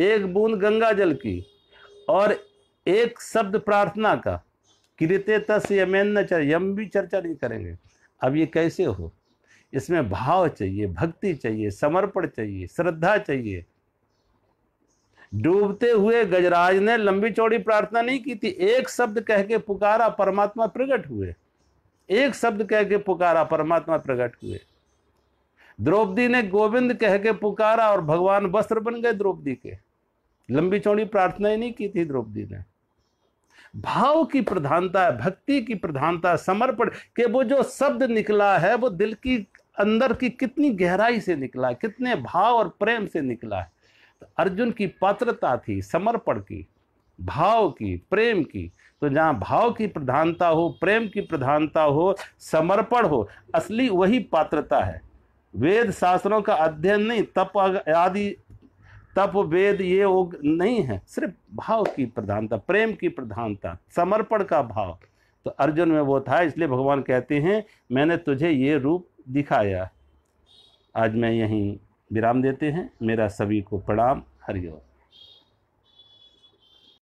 एक बूंद गंगा जल की और एक शब्द प्रार्थना का कृत्य तस् यमेन न चर यम भी चर्चा नहीं करेंगे अब ये कैसे हो इसमें भाव चाहिए भक्ति चाहिए समर्पण चाहिए श्रद्धा चाहिए डूबते हुए गजराज ने लंबी चौड़ी प्रार्थना नहीं की थी एक शब्द कह के पुकारा परमात्मा प्रकट हुए एक शब्द कह के पुकारा परमात्मा प्रकट हुए द्रौपदी ने गोविंद कह के पुकारा और भगवान वस्त्र बन गए द्रौपदी के लंबी चौड़ी प्रार्थना ही नहीं की थी द्रौपदी ने भाव की प्रधानता है भक्ति की प्रधानता है समर्पण के वो जो शब्द निकला है वो दिल की अंदर की कितनी गहराई से निकला है कितने भाव और प्रेम से निकला है तो अर्जुन की पात्रता थी समर्पण की भाव की प्रेम की तो जहाँ भाव की प्रधानता हो प्रेम की प्रधानता हो समर्पण हो असली वही पात्रता है वेद शास्त्रों का अध्ययन नहीं तप आदि तप वेद ये वो नहीं है सिर्फ भाव की प्रधानता प्रेम की प्रधानता समर्पण का भाव तो अर्जुन में वो था इसलिए भगवान कहते हैं मैंने तुझे ये रूप दिखाया आज मैं यहीं विराम देते हैं मेरा सभी को प्रणाम हरिओम